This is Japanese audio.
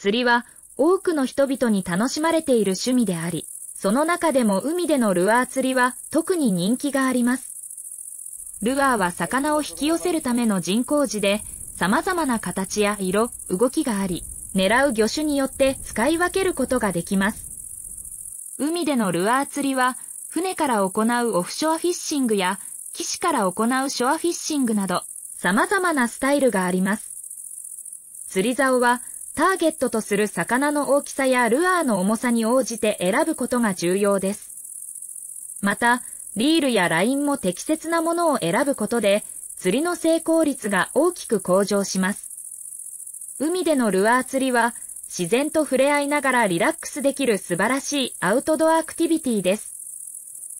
釣りは多くの人々に楽しまれている趣味であり、その中でも海でのルアー釣りは特に人気があります。ルアーは魚を引き寄せるための人工児で、様々な形や色、動きがあり、狙う魚種によって使い分けることができます。海でのルアー釣りは、船から行うオフショアフィッシングや、岸から行うショアフィッシングなど、様々なスタイルがあります。釣り竿はターゲットとする魚の大きさやルアーの重さに応じて選ぶことが重要です。また、リールやラインも適切なものを選ぶことで、釣りの成功率が大きく向上します。海でのルアー釣りは、自然と触れ合いながらリラックスできる素晴らしいアウトドアアクティビティです。